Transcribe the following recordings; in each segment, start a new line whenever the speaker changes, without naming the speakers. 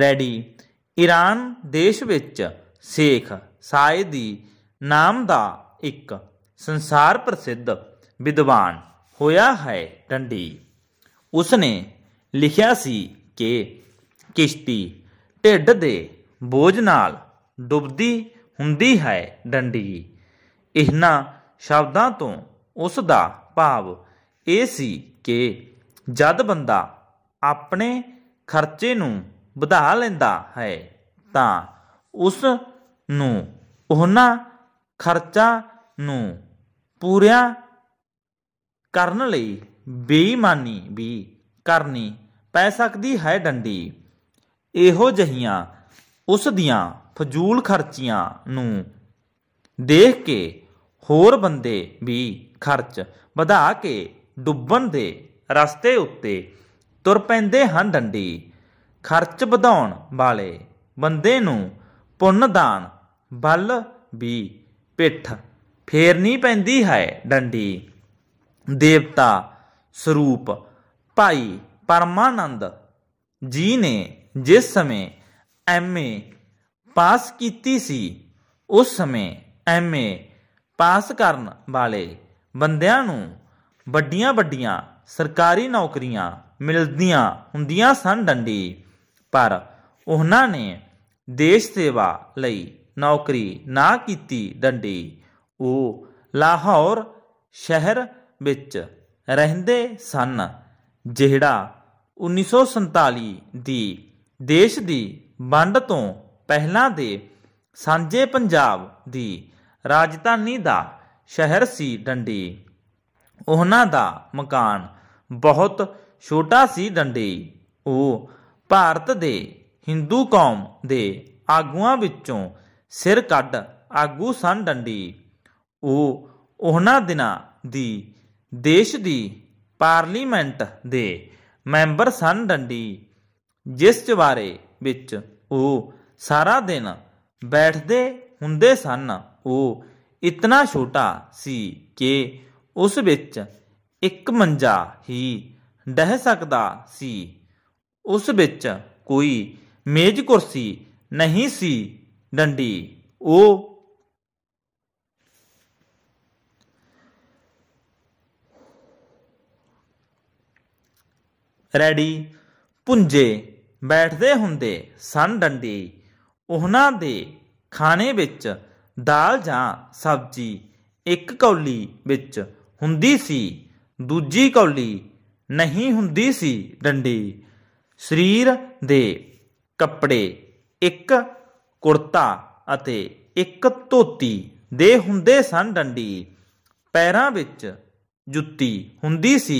ready Iran ਦੇਸ਼ ਵਿੱਚ ਸੇਖ ਸਾਇਦੀ ਨਾਮ ਦਾ ਇੱਕ ਸੰਸਾਰ ਪ੍ਰਸਿੱਧ ਵਿਦਵਾਨ ਹੋਇਆ ਹੈ ਡੰਡੀ ਉਸਨੇ ਲਿਖਿਆ ਸੀ ਕਿ ਕਿਸ਼ਤੀ ਢਿੱਡ ਦੇ ਬੋਝ ਨਾਲ ਡੁੱਬਦੀ ਹੁੰਦੀ ਹੈ ਡੰਡੀ ਇਹਨਾਂ ਸ਼ਬਦਾਂ ਤੋਂ ਉਸ ਦਾ ਭਾਵ ਇਹ ਸੀ ਕਿ ਜਦ ਬੰਦਾ ਆਪਣੇ ਖਰਚੇ ਨੂੰ ਵਧਾ ਲੈਂਦਾ ਹੈ ਤਾਂ ਉਸ ਨੂੰ ਉਹਨਾਂ ਖਰਚਾ ਨੂੰ ਪੂਰਿਆ ਕਰਨ ਲਈ ਬੇਈਮਾਨੀ ਵੀ ਕਰਨੀ ਪੈ ਸਕਦੀ ਹੈ ਡੰਡੀ ਇਹੋ ਜਹੀਆਂ ਉਸ ਦੀਆਂ ਫਜ਼ੂਲ ਖਰਚੀਆਂ ਨੂੰ ਦੇਖ ਕੇ ਹੋਰ ਬੰਦੇ ਵੀ ਖਰਚ ਵਧਾ ਕੇ ਡੁੱਬਣ ਦੇ ਰਸਤੇ ਉੱਤੇ ਤੁਰ ਪੈਂਦੇ ਹਨ ਡੰਡੀ ਖਰਚ ਵਧਾਉਣ ਵਾਲੇ ਬੰਦੇ ਨੂੰ ਪੁੰਨ ਦਾਨ ਬਲ ਵੀ ਪਿੱਠ ਫੇਰਨੀ ਪੈਂਦੀ ਹੈ ਡੰਡੀ ਦੇਵਤਾ ਸਰੂਪ ਭਾਈ ਪਰਮਾਨੰਦ ਜੀ ਨੇ ਜਿਸ ਸਮੇਂ ਐਮਏ ਪਾਸ ਕੀਤੀ ਸੀ ਉਸ ਸਮੇਂ ਐਮਏ ਪਾਸ ਕਰਨ ਵਾਲੇ ਬੰਦਿਆਂ ਨੂੰ ਵੱਡੀਆਂ-ਵੱਡੀਆਂ ਸਰਕਾਰੀ ਨੌਕਰੀਆਂ ਮਿਲਦੀਆਂ ਹੁੰਦੀਆਂ ਸਨ ਡੰਡੀ ਪਰ ਉਹਨਾਂ ਨੇ ਦੇਸ਼ ਸੇਵਾ ਲਈ ਨੌਕਰੀ ਨਾ ਕੀਤੀ ਡੰਡੀ ਉਹ ਲਾਹੌਰ ਸ਼ਹਿਰ ਵਿੱਚ ਰਹਿੰਦੇ ਸਨ ਜਿਹੜਾ 1947 ਦੀ ਦੇਸ਼ ਦੀ ਵੰਡ ਤੋਂ ਪਹਿਲਾਂ ਦੇ ਸਾਂਝੇ ਪੰਜਾਬ ਦੀ ਰਾਜਧਾਨੀ ਦਾ ਸ਼ਹਿਰ ਸੀ ਡੰਡੀ ਉਹਨਾਂ ਦਾ ਮਕਾਨ ਬਹੁਤ ਛੋਟਾ ਸੀ ਡੰਡੀ ਉਹ ਭਾਰਤ ਦੇ ਹਿੰਦੂ ਕੌਮ ਦੇ ਆਗੂਆਂ ਵਿੱਚੋਂ ਸਿਰ ਕੱਢ ਆਗੂ ਸਨ ਡੰਡੀ ਉਹ ਉਹਨਾਂ ਦਿਨਾਂ ਦੀ ਦੇਸ਼ ਦੀ ਪਾਰਲੀਮੈਂਟ ਦੇ ਮੈਂਬਰ ਸਨ ਡੰਡੀ ਜਿਸ ਚਵਾਰੇ ਵਿੱਚ ਉਹ ਸਾਰਾ ਦਿਨ ਬੈਠਦੇ ਹੁੰਦੇ ਸਨ ਉਹ ਇਤਨਾ ਛੋਟਾ ਸੀ ਕਿ ਉਸ ਵਿੱਚ ਇੱਕ ਮੰਜਾ ਹੀ ਡਹਿ ਸਕਦਾ ਸੀ ਉਸ ਵਿੱਚ ਕੋਈ ਮੇਜ਼ ਕੁਰਸੀ ਨਹੀਂ ਸੀ ਡੰਡੀ ਉਹ ਰੈਡੀ ਪੁੰਜੇ ਬੈਠਦੇ ਹੁੰਦੇ ਸਨ ਡੰਡੀ ਉਹਨਾਂ ਦੇ ਖਾਣੇ ਵਿੱਚ ਦਾਲ ਜਾਂ ਸਬਜ਼ੀ ਇੱਕ ਕੌਲੀ ਵਿੱਚ ਹੁੰਦੀ ਸੀ ਦੂਜੀ ਕੌਲੀ ਨਹੀਂ ਹੁੰਦੀ ਸੀ ਡੰਡੀ ਸਰੀਰ ਦੇ ਕੱਪੜੇ ਇੱਕ ਕੁਰਤਾ ਅਤੇ ਇੱਕ ਧੋਤੀ ਦੇ ਹੁੰਦੇ ਸਨ ਡੰਡੀ ਪੈਰਾਂ ਵਿੱਚ ਜੁੱਤੀ ਹੁੰਦੀ ਸੀ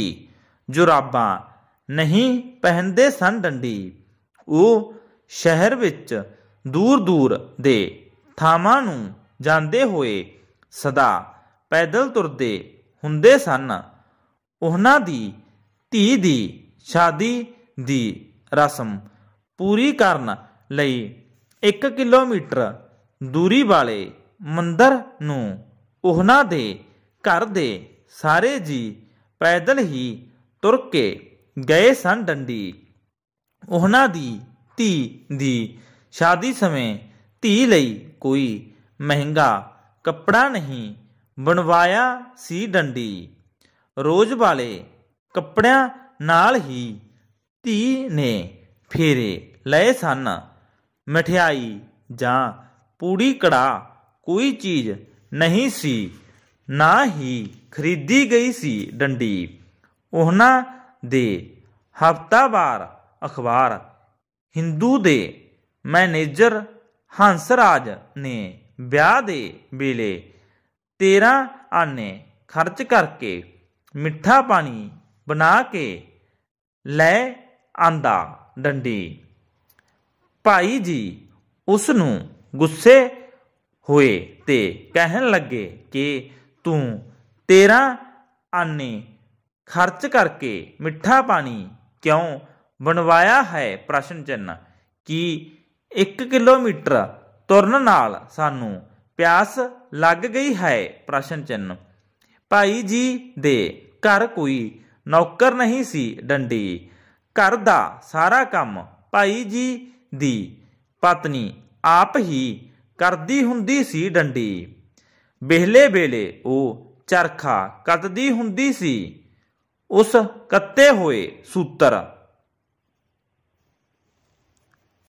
ਜੁਰਾਬਾਂ ਨਹੀਂ ਪਹਿਨਦੇ ਸਨ ਡੰਡੀ ਉਹ ਸ਼ਹਿਰ ਵਿੱਚ ਦੂਰ-ਦੂਰ ਦੇ ਥਾਵਾਂ ਨੂੰ ਜਾਂਦੇ ਹੋਏ ਸਦਾ ਪੈਦਲ ਤੁਰਦੇ ਹੁੰਦੇ ਸਨ ਉਹਨਾਂ ਦੀ ਧੀ ਦੀ ਸ਼ਾਦੀ ਦੀ ਰਸਮ ਪੂਰੀ ਕਰਨ ਲਈ 1 ਕਿਲੋਮੀਟਰ ਦੂਰੀ ਵਾਲੇ ਮੰਦਰ ਨੂੰ ਉਹਨਾਂ ਦੇ ਘਰ ਦੇ ਸਾਰੇ ਜੀ ਪੈਦਲ ਹੀ ਤੁਰ ਕੇ ਗਏ ਸਨ ਡੰਡੀ ਉਹਨਾਂ ਦੀ ਧੀ ਦੀ ਸ਼ਾਦੀ ਸਮੇਂ ਧੀ ਲਈ ਕੋਈ ਮਹਿੰਗਾ ਕੱਪੜਾ ਨਹੀਂ ਬਣਵਾਇਆ ਸੀ ਡੰਡੀ ਰੋਜ਼ ਵਾਲੇ ਕੱਪੜਿਆਂ ਨਾਲ ਹੀ ਧੀ ਨੇ ਫੇਰੇ ਲਏ ਸਨ ਮਠਿਆਈ ਜਾਂ ਪੂੜੀ ਕੜਾ ਕੋਈ ਚੀਜ਼ ਨਹੀਂ ਸੀ ਨਾ ਹੀ ਖਰੀਦੀ ਗਈ ਸੀ ਡੰਡੀ ਉਹਨਾਂ ਦੇ ਹਫਤਾਵਾਰ ਅਖਬਾਰ ਹਿੰਦੂ ਦੇ ਮੈਨੇਜਰ ਹੰਸ ਰਾਜ ਨੇ ਵਿਆਹ ਦੇ ਵੇਲੇ 13 ਆਨੇ ਖਰਚ ਕਰਕੇ ਮਿੱਠਾ ਪਾਣੀ ਬਣਾ ਕੇ ਲੈ ਆਂਦਾ ਡੰਡੀ ਭਾਈ ਜੀ ਉਸ ਨੂੰ ਗੁੱਸੇ ਹੋਏ ਤੇ ਕਹਿਣ ਲੱਗੇ ਕਿ ਤੂੰ ਤੇਰਾ ਆਨੇ ਖਰਚ ਕਰਕੇ ਮਿੱਠਾ ਪਾਣੀ ਕਿਉਂ ਬਣਵਾਇਆ ਹੈ ਪ੍ਰਸ਼ਨ ਚਿੰਨ ਕੀ 1 ਕਿਲੋਮੀਟਰ ਤੁਰਨ ਨਾਲ ਸਾਨੂੰ ਪਿਆਸ ਲੱਗ ਗਈ ਹੈ ਪ੍ਰਸ਼ਨ ਚਿੰਨ ਭਾਈ ਜੀ ਦੇ ਘਰ ਕੋਈ ਨੌਕਰ ਨਹੀਂ ਸੀ ਡੰਡੀ ਘਰ ਦਾ ਸਾਰਾ ਕੰਮ ਭਾਈ ਜੀ ਦੀ ਪਤਨੀ ਆਪ ਹੀ ਕਰਦੀ ਹੁੰਦੀ ਸੀ ਡੰਡੀ ਬਿਹਲੇ ਬੇਲੇ ਉਹ ਚਰਖਾ ਕੱਤਦੀ ਹੁੰਦੀ ਸੀ ਉਸ ਕੱਤੇ ਹੋਏ ਸੂਤਰ